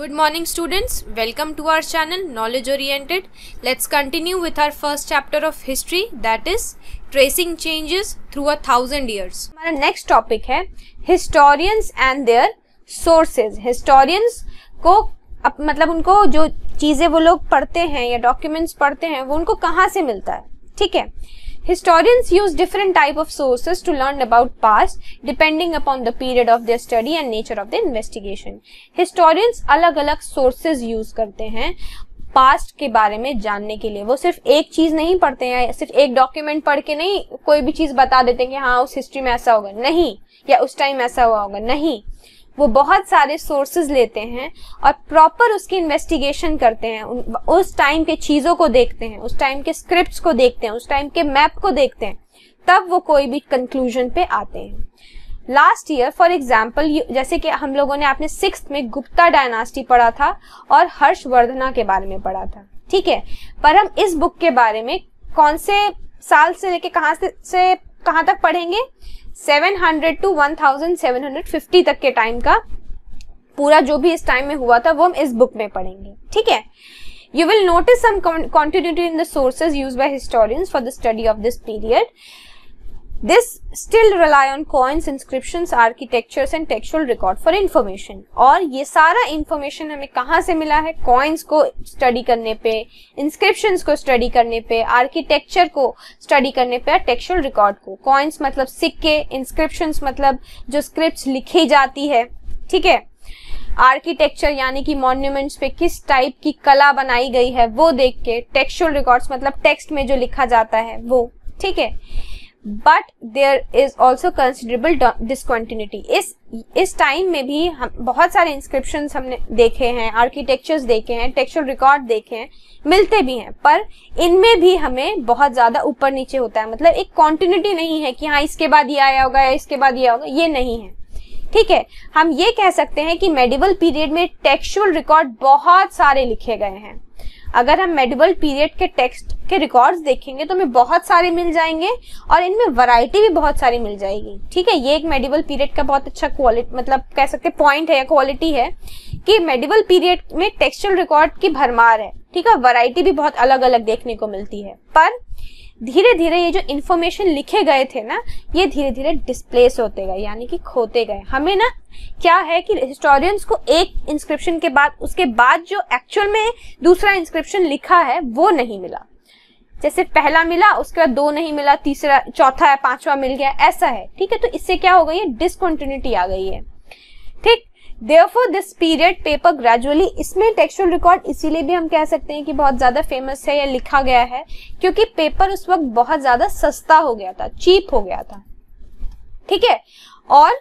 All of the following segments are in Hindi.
Good morning students welcome to our channel knowledge oriented let's continue with our first chapter of history that is tracing changes through a thousand years हमारा नेक्स्ट टॉपिक है historians and their sources historians को अप, मतलब उनको जो चीज़ें वो लोग पढ़ते हैं या डॉक्यूमेंट्स पढ़ते हैं वो उनको कहाँ से मिलता है ठीक है Historians use different type of sources to learn about past depending upon the period of their study and nature of the investigation. Historians अलग अलग sources use करते हैं पास्ट के बारे में जानने के लिए वो सिर्फ एक चीज नहीं पढ़ते हैं सिर्फ एक डॉक्यूमेंट पढ़ के नहीं कोई भी चीज बता देते हैं कि हाँ उस हिस्ट्री में ऐसा होगा नहीं या उस टाइम ऐसा हुआ होगा नहीं वो बहुत सारे सोर्सेज लेते हैं और प्रॉपर उसकी इन्वेस्टिगेशन करते हैं उस टाइम के चीज़ों को देखते हैं उस टाइम के स्क्रिप्ट को देखते हैं उस टाइम के मैप को देखते हैं तब वो कोई भी कंक्लूजन पे आते हैं लास्ट ईयर फॉर एग्जाम्पल जैसे कि हम लोगों ने आपने सिक्स में गुप्ता डायनास्टी पढ़ा था और हर्षवर्धना के बारे में पढ़ा था ठीक है पर हम इस बुक के बारे में कौन से साल से लेके कहाँ से, से कहाँ तक पढ़ेंगे 700 टू 1750 तक के टाइम का पूरा जो भी इस टाइम में हुआ था वो हम इस बुक में पढ़ेंगे ठीक है you will notice some continuity in the sources used by historians for the study of this period This still rely on coins, inscriptions, architectures and textual record for information. और ये सारा information हमें कहाँ से मिला है coins को study करने पे inscriptions को study करने पे architecture को study करने पे textual record को coins मतलब सिक्के inscriptions मतलब जो scripts लिखी जाती है ठीक है आर्किटेक्चर यानी कि मॉन्यूमेंट्स पे किस टाइप की कला बनाई गई है वो देख के टेक्सुअल रिकॉर्ड्स मतलब टेक्स्ट में जो लिखा जाता है वो ठीक है but there is also considerable discontinuity इस इस टाइम में भी हम बहुत सारे इंस्क्रिप्शन हमने देखे हैं आर्किटेक्चर्स देखे हैं टेक्चुअल रिकॉर्ड देखे हैं मिलते भी हैं पर इनमें भी हमें बहुत ज़्यादा ऊपर नीचे होता है मतलब एक कॉन्टिन्यूटी नहीं है कि हाँ इसके बाद ये आया होगा या इसके बाद ये होगा ये नहीं है ठीक है हम ये कह सकते हैं कि मेडिवल पीरियड में टेक्सुअल रिकॉर्ड बहुत सारे लिखे गए हैं अगर हम मेडिवल पीरियड के टेक्स्ट के रिकॉर्ड्स देखेंगे तो हमें बहुत सारे मिल जाएंगे और इनमें वैरायटी भी बहुत सारी मिल जाएगी ठीक है ये एक मेडिवल पीरियड का बहुत अच्छा क्वालिटी मतलब कह सकते पॉइंट है या क्वालिटी है कि मेडिवल पीरियड में टेक्सचुअल रिकॉर्ड की भरमार है ठीक है वैरायटी भी बहुत अलग अलग देखने को मिलती है पर धीरे धीरे ये जो इन्फॉर्मेशन लिखे गए थे ना ये धीरे धीरे डिस्प्लेस होते गए यानी कि खोते गए हमें ना क्या है कि हिस्टोरियंस को एक इंस्क्रिप्शन के बाद उसके बाद जो एक्चुअल में दूसरा इंस्क्रिप्शन लिखा है वो नहीं मिला जैसे पहला मिला उसके बाद दो नहीं मिला तीसरा चौथा या पांचवा मिल गया ऐसा है ठीक है तो इससे क्या हो गई है डिसकंटिन्यूटी आ गई है ठीक therefore this period paper gradually इसमें टेक्सुअल रिकॉर्ड इसीलिए भी हम कह सकते हैं कि बहुत ज्यादा फेमस है या लिखा गया है क्योंकि पेपर उस वक्त बहुत ज्यादा सस्ता हो गया था चीप हो गया था ठीक है और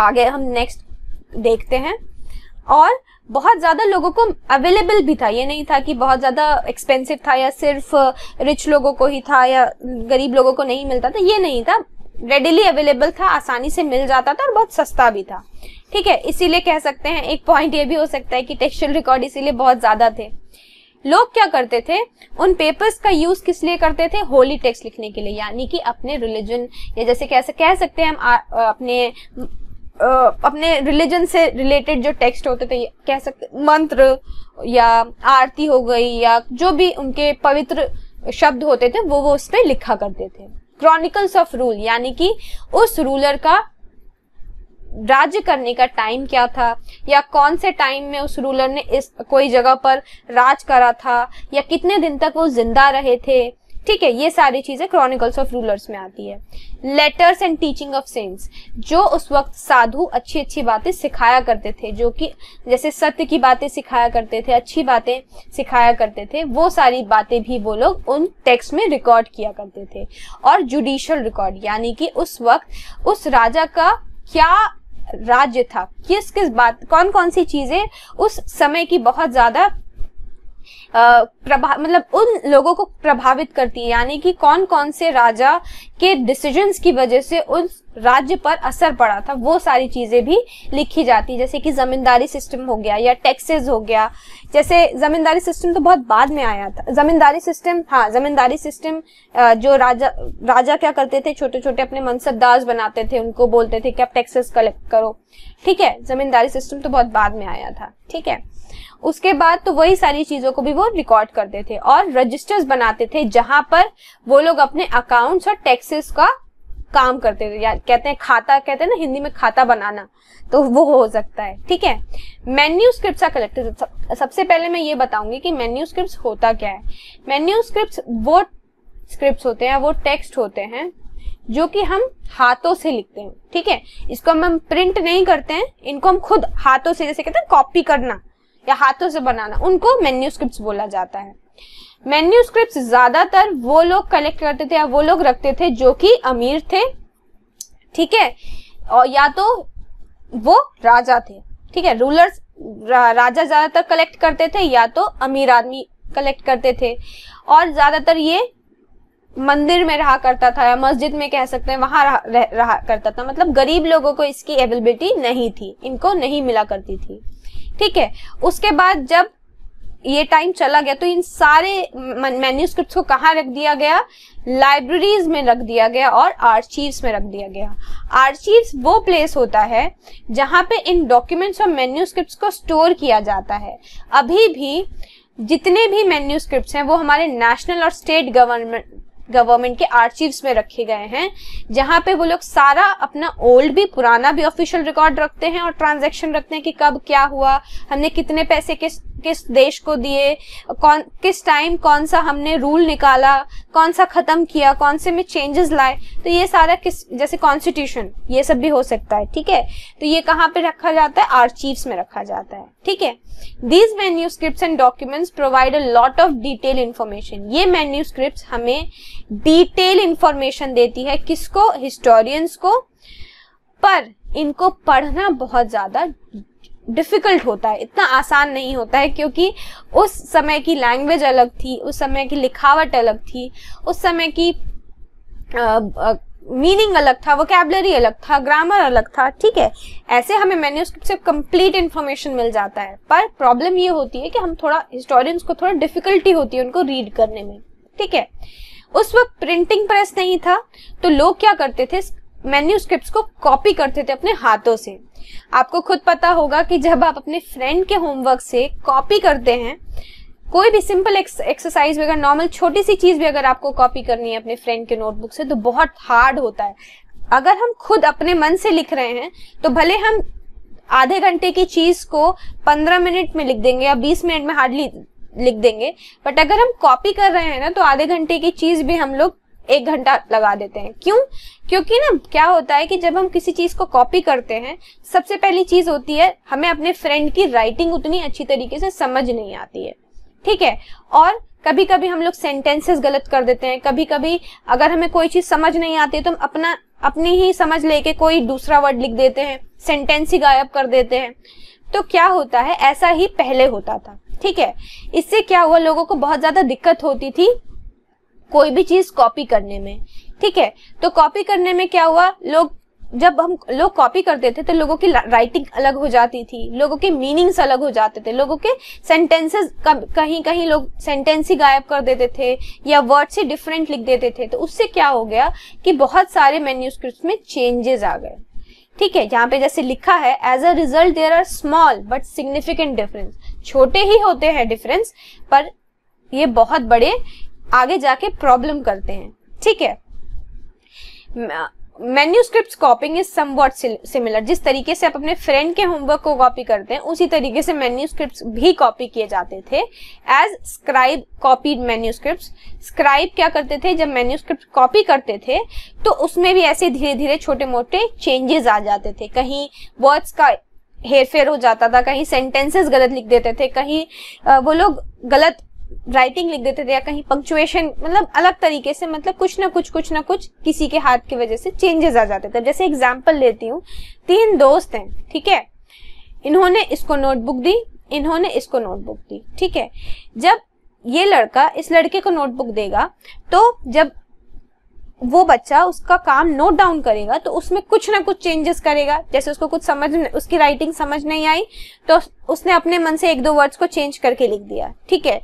आगे हम नेक्स्ट देखते हैं और बहुत ज्यादा लोगों को अवेलेबल भी था ये नहीं था कि बहुत ज्यादा एक्सपेंसिव था या सिर्फ रिच लोगों को ही था या गरीब लोगों को नहीं मिलता था ये नहीं था रेडिली अवेलेबल था आसानी से मिल जाता था और बहुत सस्ता भी था ठीक है इसीलिए कह सकते हैं एक पॉइंट ये भी हो सकता है कि टेक्सचुअल रिकॉर्ड इसीलिए बहुत ज्यादा थे लोग क्या करते थे उन पेपर्स का यूज किस लिए करते थे होली टेक्स्ट लिखने के लिए यानी कि अपने रिलीजन या जैसे कैसे कह सकते हैं हम अपने आ, अपने रिलीजन से रिलेटेड जो टेक्स्ट होते थे कह सकते मंत्र या आरती हो गई या जो भी उनके पवित्र शब्द होते थे वो वो उस पर लिखा करते थे क्रॉनिकल्स ऑफ रूल यानी कि उस रूलर का राज्य करने का टाइम क्या था या कौन से टाइम में उस रूलर ने इस कोई जगह पर राज करा था या कितने दिन तक वो जिंदा रहे थे ठीक है ये सारी चीजें क्रॉनिकल्स ऑफ रूलर्स में आती है letters and teaching of saints जो उस वक्त साधु अच्छी अच्छी बातें सिखाया करते थे जो कि जैसे सत्य की बातें सिखाया करते थे अच्छी बातें सिखाया करते थे वो सारी बातें भी वो लोग उन टेक्स्ट में रिकॉर्ड किया करते थे और जुडिशल रिकॉर्ड यानी कि उस वक्त उस राजा का क्या राज्य था किस किस बात कौन कौन सी चीजें उस समय की बहुत ज्यादा प्रभा मतलब उन लोगों को प्रभावित करती है यानी कि कौन कौन से राजा के डिसीजंस की वजह से उस राज्य पर असर पड़ा था वो सारी चीजें भी लिखी जाती जैसे कि जमींदारी सिस्टम हो गया या टैक्सेस हो गया जैसे जमींदारी सिस्टम तो बहुत बाद में आया था जमींदारी सिस्टम हाँ जमींदारी सिस्टम जो राजा राजा क्या करते थे छोटे छोटे अपने मनसबदार बनाते थे उनको बोलते थे कि आप टैक्सेस कलेक्ट करो ठीक है जमींदारी सिस्टम तो बहुत बाद में आया था ठीक है उसके बाद तो वही सारी चीजों को भी वो रिकॉर्ड करते थे और रजिस्टर्स बनाते थे जहां पर वो लोग अपने अकाउंट्स और टैक्सेस का काम करते थे या कहते हैं खाता कहते हैं ना हिंदी में खाता बनाना तो वो हो सकता है ठीक है मेन्यू स्क्रिप्ट का सबसे पहले मैं ये बताऊंगी कि मेन्यू स्क्रिप्ट होता क्या है मेन्यू स्क्रिप्ट वो स्क्रिप्ट होते हैं वो टेक्स्ट होते हैं जो कि हम हाथों से लिखते हैं ठीक है इसको हम प्रिंट नहीं करते हैं इनको हम खुद हाथों से जैसे कहते हैं कॉपी करना या हाथों से बनाना उनको मेन्यू स्क्रिप्ट बोला जाता है मेन्यू स्क्रिप्ट ज्यादातर वो लोग कलेक्ट करते थे या वो लोग रखते थे जो कि अमीर थे ठीक है और या तो वो राजा थे ठीक है रूलर्स रा, राजा ज्यादातर कलेक्ट करते थे या तो अमीर आदमी कलेक्ट करते थे और ज्यादातर ये मंदिर में रहा करता था या मस्जिद में कह सकते हैं वहां रहा, रहा करता था मतलब गरीब लोगों को इसकी अवेलेबिलिटी नहीं थी इनको नहीं मिला करती थी ठीक है उसके बाद जब ये टाइम चला गया तो इन सारे मैन्यूस्क्रिप्ट को कहाँ रख दिया गया लाइब्रेरीज में रख दिया गया और आर्चीव्स में रख दिया गया आर्चीव्स वो प्लेस होता है जहाँ पे इन डॉक्यूमेंट्स और मैन्यूस्क्रिप्ट को स्टोर किया जाता है अभी भी जितने भी मैन्यूस्क्रिप्ट हैं वो हमारे नेशनल और स्टेट गवर्नमेंट गवर्नमेंट के आर्चिव्स में रखे गए हैं जहां पे वो लोग सारा अपना ओल्ड भी पुराना भी ऑफिशियल रिकॉर्ड रखते हैं और ट्रांजैक्शन रखते हैं कि कब क्या हुआ हमने कितने पैसे किस किस देश को दिए कौन किस टाइम कौन सा हमने रूल निकाला कौन सा खत्म किया कौन से में चेंजेस लाए तो ये सारा किस जैसे कॉन्स्टिट्यूशन ये सब भी हो सकता है ठीक है तो ये कहाँ पे रखा जाता है आर्चीव्स में रखा जाता है ठीक है these manuscript and documents provide a lot of detail information ये मेन्यू स्क्रिप्ट हमें डिटेल इंफॉर्मेशन देती है किसको हिस्टोरियंस को पर इनको पढ़ना बहुत ज़्यादा डिफिकल्ट होता है इतना आसान नहीं होता है क्योंकि उस समय की लैंग्वेज अलग थी उस समय की लिखावट अलग थी उस समय की मीनिंग अलग था वोकेबलरी अलग था ग्रामर अलग था ठीक है ऐसे हमें मैन्यूस्क्रिप्ट से कंप्लीट इन्फॉर्मेशन मिल जाता है पर प्रॉब्लम ये होती है कि हम थोड़ा हिस्टोरियंस को थोड़ा डिफिकल्टी होती है उनको रीड करने में ठीक है उस वक्त प्रिंटिंग प्रेस नहीं था तो लोग क्या करते थे मेन्यूस्क्रिप्ट्स को कॉपी करते थे अपने हाथों से आपको खुद पता होगा कि जब आप अपने फ्रेंड के होमवर्क से कॉपी करते हैं कोई भी सिंपल एक्सरसाइज भी अगर नॉर्मल छोटी सी चीज भी अगर आपको कॉपी करनी है अपने फ्रेंड के नोटबुक से तो बहुत हार्ड होता है अगर हम खुद अपने मन से लिख रहे हैं तो भले हम आधे घंटे की चीज को पंद्रह मिनट में लिख देंगे या बीस मिनट में हार्डली लिख देंगे बट अगर हम कॉपी कर रहे हैं ना तो आधे घंटे की चीज भी हम लोग एक घंटा लगा देते हैं क्यों क्योंकि ना क्या होता है कि जब हम किसी चीज को कॉपी करते हैं सबसे पहली चीज होती है हमें अपने फ्रेंड की राइटिंग उतनी अच्छी तरीके से समझ नहीं आती है ठीक है और कभी कभी हम लोग सेंटेंसेस गलत कर देते हैं कभी कभी अगर हमें कोई चीज समझ नहीं आती है तो हम अपना अपनी ही समझ लेके कोई दूसरा वर्ड लिख देते हैं सेंटेंस ही गायब कर देते हैं तो क्या होता है ऐसा ही पहले होता था ठीक है इससे क्या हुआ लोगों को बहुत ज्यादा दिक्कत होती थी कोई भी चीज कॉपी करने में ठीक है तो कॉपी करने में क्या हुआ लोग जब हम लोग कॉपी करते थे तो लोगों की राइटिंग अलग हो जाती थी लोगों के मीनिंग्स अलग हो जाते थे लोगों के सेंटेंसेस कहीं कहीं लोग सेंटेंस ही गायब कर देते थे या वर्ड्स ही डिफरेंट लिख देते थे तो उससे क्या हो गया कि बहुत सारे मेन्यूस्क्रिप्ट में चेंजेस आ गए ठीक है जहाँ पे जैसे लिखा है as a result there are small but significant difference छोटे ही होते हैं डिफरेंस पर ये बहुत बड़े आगे जाके प्रॉब्लम करते हैं ठीक है manuscript copying is somewhat similar जिस तरीके से आप अपने फ्रेंड के होमवर्क को कॉपी करते हैं उसी तरीके से मैन्यूस्क्रिप्ट भी कॉपी किए जाते थे as scribe copied manuscript scribe क्या करते थे जब मैन्यूस्क्रिप्ट कॉपी करते थे तो उसमें भी ऐसे धीरे धीरे छोटे मोटे चेंजेस आ जाते थे कहीं वर्ड्स का हेर फेर हो जाता था कहीं सेंटेंसेस गलत लिख देते थे कहीं वो लोग गलत राइटिंग लिख देते थे या कहीं पंक्चुएशन मतलब अलग तरीके से मतलब कुछ ना कुछ कुछ ना कुछ किसी के हाथ की वजह से चेंजेस आ जाते थे जैसे एग्जाम्पल लेती हूँ तीन दोस्त हैं ठीक है इन्होंने इसको नोटबुक दी इन्होंने इसको नोटबुक दी ठीक है जब ये लड़का इस लड़के को नोटबुक देगा तो जब वो बच्चा उसका काम नोट डाउन करेगा तो उसमें कुछ ना कुछ चेंजेस करेगा जैसे उसको कुछ समझ उसकी राइटिंग समझ नहीं आई तो उसने अपने मन से एक दो वर्ड्स को चेंज करके लिख दिया ठीक है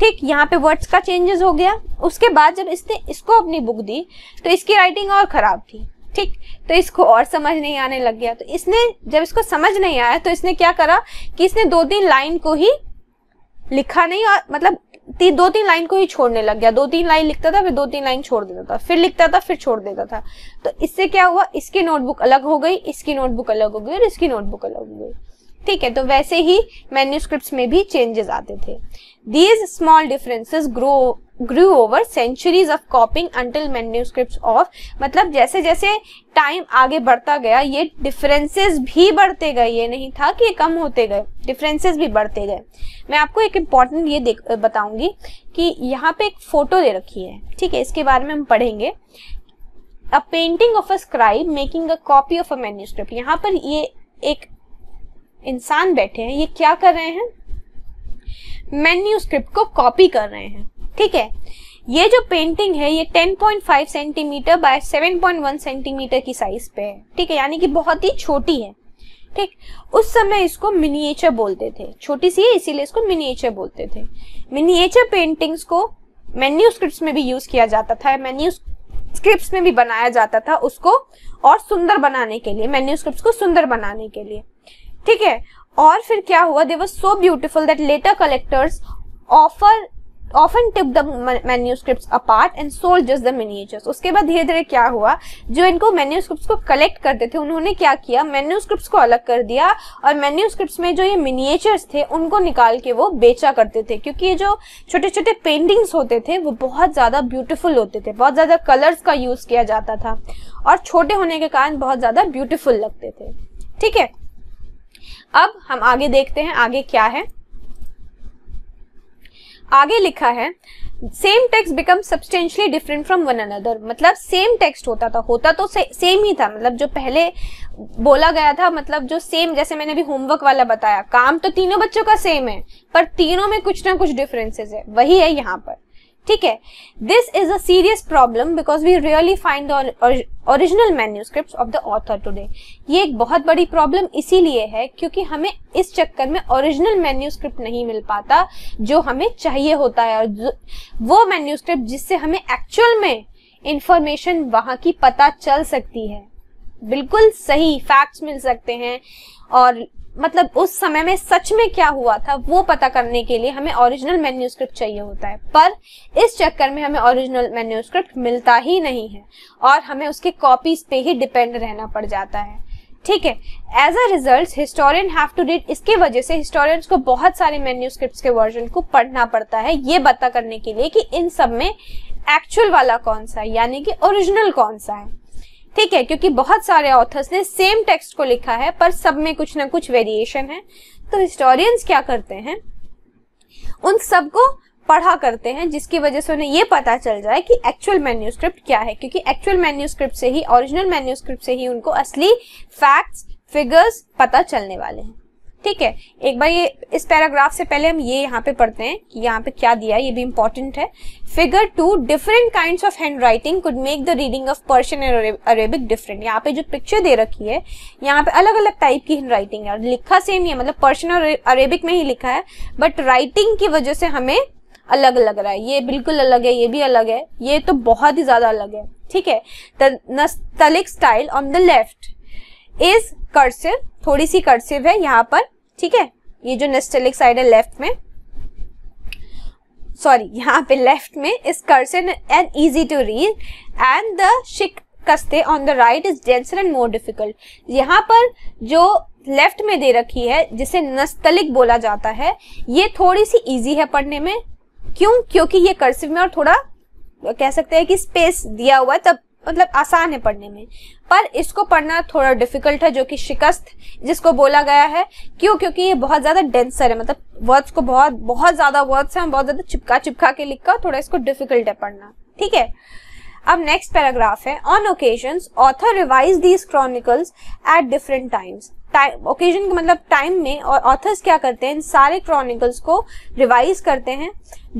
ठीक यहाँ पे वर्ड्स का चेंजेस हो गया उसके बाद जब इसने इसको अपनी बुक दी तो इसकी राइटिंग और खराब थी ठीक तो इसको और समझ नहीं आने लग गया तो इसने जब इसको समझ नहीं आया तो इसने क्या करा कि इसने दो तीन लाइन को ही लिखा नहीं और मतलब ती, दो तीन लाइन को ही छोड़ने लग गया दो तीन लाइन लिखता था फिर दो तीन लाइन छोड़ देता था फिर लिखता था फिर छोड़ देता था तो इससे क्या हुआ इसकी नोटबुक अलग हो गई इसकी नोटबुक अलग हो गई और इसकी नोटबुक अलग हो गई ठीक है तो वैसे ही मैन्यूस्क्रिप्ट में भी चेंजेस आते थे these small differences grow grew over centuries of copying until manuscript of मतलब जैसे जैसे टाइम आगे बढ़ता गया ये डिफरेंसेस भी बढ़ते गए ये नहीं था कि ये कम होते गए डिफरेंसेस भी बढ़ते गए मैं आपको एक इम्पॉर्टेंट ये बताऊंगी कि यहाँ पे एक फोटो दे रखी है ठीक है इसके बारे में हम पढ़ेंगे a painting of a scribe making a copy of a manuscript यहाँ पर ये एक इंसान बैठे हैं ये क्या कर रहे हैं मेन्यूस्क्रिप्ट को कॉपी कर रहे हैं ठीक है ये जो पेंटिंग है ये 10.5 सेंटीमीटर बाय 7.1 सेंटीमीटर की साइज पे है ठीक है यानी कि बहुत ही छोटी है ठीक उस समय इसको मिनिएचर बोलते थे छोटी सी है इसीलिए इसको मिनिएचर बोलते थे मिनिएचर पेंटिंग्स को स्क्रिप्ट में भी यूज किया जाता था मेन्यू स्क्रिप्ट में भी बनाया जाता था उसको और सुंदर बनाने के लिए मेन्यू स्क्रिप्ट को सुंदर बनाने के लिए ठीक है और फिर क्या हुआ they was so beautiful that later collectors offer often tip the manuscript apart and sold just the miniatures उसके बाद धीरे धीरे क्या हुआ जो इनको मेन्यूस्क्रिप्ट को कलेक्ट करते थे उन्होंने क्या किया मेन्यूस्क्रिप्ट को अलग कर दिया और मेन्यूस्क्रिप्ट में जो ये मिनिएचर्स थे उनको निकाल के वो बेचा करते थे क्योंकि ये जो छोटे छोटे पेंटिंग्स होते थे वो बहुत ज़्यादा ब्यूटिफुल होते थे बहुत ज़्यादा कलर्स का यूज़ किया जाता था और छोटे होने के कारण बहुत ज़्यादा ब्यूटिफुल लगते थे ठीक है अब हम आगे देखते हैं आगे क्या है आगे लिखा है same text become substantially different from one another मतलब सेम टेक्स्ट होता था होता तो से, सेम ही था मतलब जो पहले बोला गया था मतलब जो सेम जैसे मैंने अभी होमवर्क वाला बताया काम तो तीनों बच्चों का सेम है पर तीनों में कुछ ना कुछ डिफरेंसेस है वही है यहाँ पर ठीक है this is a serious problem because we really find the original manuscript of the author today ये एक बहुत बड़ी प्रॉब्लम इसीलिए है क्योंकि हमें इस चक्कर में ओरिजिनल मैन्यूस्क्रिप्ट नहीं मिल पाता जो हमें चाहिए होता है और वो मैन्यूस्क्रिप्ट जिससे हमें एक्चुअल में इंफॉर्मेशन वहां की पता चल सकती है बिल्कुल सही फैक्ट्स मिल सकते हैं और मतलब उस समय में सच में क्या हुआ था वो पता करने के लिए हमें ओरिजिनल मेन्यूस्क्रिप्ट चाहिए होता है पर इस चक्कर में हमें ओरिजिनल मेन्यूस्क्रिप्ट मिलता ही नहीं है और हमें उसके कॉपीज पे ही डिपेंड रहना पड़ जाता है ठीक है as a result historian have to read इसके वजह से हिस्टोरियंस को बहुत सारे मेन्यूस्क्रिप्ट के वर्जन को पढ़ना पड़ता है ये पता करने के लिए कि इन सब में एक्चुअल वाला कौन सा है यानी कि ओरिजिनल कौन सा है ठीक है क्योंकि बहुत सारे ऑथर्स ने सेम टेक्स्ट को लिखा है पर सब में कुछ ना कुछ वेरिएशन है तो हिस्टोरियंस क्या करते हैं उन सबको पढ़ा करते हैं जिसकी वजह से उन्हें ये पता चल जाए कि एक्चुअल मैन्यूस्क्रिप्ट क्या है क्योंकि एक्चुअल मैन्यूस्क्रिप्ट से ही ओरिजिनल मैन्यूस्क्रिप्ट से ही उनको असली फैक्ट्स फिगर्स पता चलने वाले हैं ठीक है एक बार ये इस पैराग्राफ से पहले हम ये यहाँ पे पढ़ते हैं कि यहाँ पे क्या दिया है ये भी इम्पोर्टेंट है figure two different kind of handwriting could make the reading of Persian and Arabic different यहाँ पे जो पिक्चर दे रखी है यहाँ पे अलग अलग टाइप की हैंड राइटिंग है और लिखा सेम ही है मतलब पर्शियन और अरेबिक में ही लिखा है बट राइटिंग की वजह से हमें अलग लग रहा है ये बिल्कुल अलग है ये भी अलग है ये तो बहुत ही ज्यादा अलग है ठीक है nastaliq style on the left is cursive थोड़ी सी कर्सिव है यहाँ पर ठीक है ये जो नेस्टेलिक साइड है लेफ्ट में सॉरी यहाँ पे लेफ्ट में is cursive and easy to read and the shikasta on the right is denser and more difficult यहाँ पर जो लेफ्ट में दे रखी है जिसे नस्तलिक बोला जाता है ये थोड़ी सी इजी है पढ़ने में क्यों क्योंकि ये कर्सिव में और थोड़ा कह सकते हैं कि स्पेस दिया हुआ तब मतलब आसान है पढ़ने में पर इसको पढ़ना थोड़ा डिफिकल्ट है जो कि शिकस्त जिसको बोला गया है क्यों क्योंकि ये बहुत ज़्यादा डेंसर है मतलब वर्ड्स को बहुत बहुत ज़्यादा वर्ड्स हैं बहुत ज़्यादा चिपका चिपका के लिखा थोड़ा इसको डिफिकल्ट है पढ़ना ठीक है अब नेक्स्ट पैराग्राफ है on occasion author revise these chronicles at different times occasion के मतलब टाइम में और ऑथर्स क्या करते हैं इन सारे क्रॉनिकल्स को रिवाइज करते हैं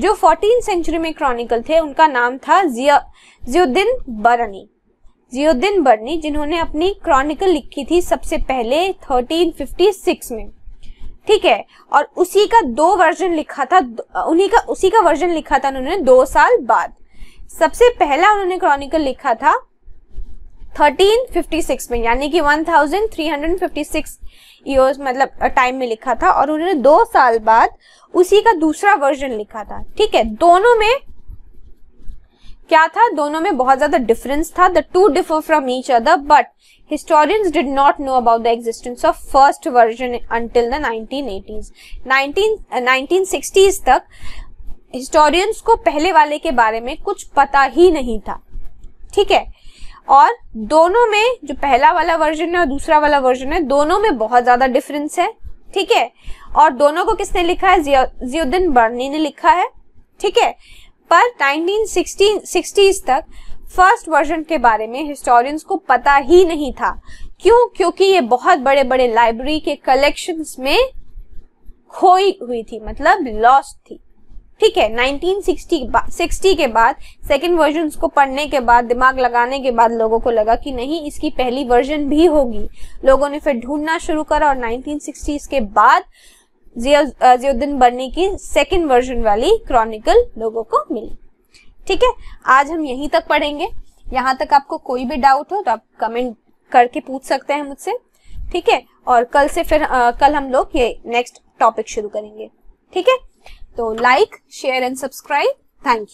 जो फोर्टीन सेंचुरी में क्रॉनिकल थे उनका नाम था जियोद्दीन बरनी जियोद्दीन बरनी जिन्होंने अपनी क्रॉनिकल लिखी थी सबसे पहले 1356 में ठीक है और उसी का दो वर्जन लिखा था उन्हीं का उसी का वर्जन लिखा था उन्होंने दो साल बाद सबसे पहला उन्होंने क्रॉनिकल लिखा था 1356 में यानी कि 1356 इयर्स मतलब टाइम में लिखा था और उन्होंने दो साल बाद उसी का दूसरा वर्जन लिखा था ठीक है दोनों में क्या था दोनों में बहुत ज्यादा डिफरेंस था the two differ from each other but historians did not know about the existence of first version until the 1980s 19 1960s तक हिस्टोरियंस को पहले वाले के बारे में कुछ पता ही नहीं था ठीक है और दोनों में जो पहला वाला वर्जन है और दूसरा वाला वर्जन है दोनों में बहुत ज़्यादा डिफरेंस है ठीक है और दोनों को किसने लिखा है जियोद्दीन बर्नी ने लिखा है ठीक है पर 1960 तक फर्स्ट वर्जन के बारे में हिस्टोरियंस को पता ही नहीं था क्यों क्योंकि ये बहुत बड़े बड़े लाइब्रेरी के कलेक्शंस में खोई हुई थी मतलब लॉस्ट थी ठीक है 1960 के बाद सेकेंड वर्जन को पढ़ने के बाद दिमाग लगाने के बाद लोगों को लगा कि नहीं इसकी पहली वर्जन भी होगी लोगों ने फिर ढूंढना शुरू करा और नाइनटीन के बाद जियोद्दीन बर्नी की सेकेंड वर्जन वाली क्रॉनिकल लोगों को मिली ठीक है आज हम यहीं तक पढ़ेंगे यहाँ तक आपको कोई भी डाउट हो तो आप कमेंट करके पूछ सकते हैं मुझसे ठीक है और कल से फिर आ, कल हम लोग ये नेक्स्ट टॉपिक शुरू करेंगे ठीक है तो like share and subscribe thank you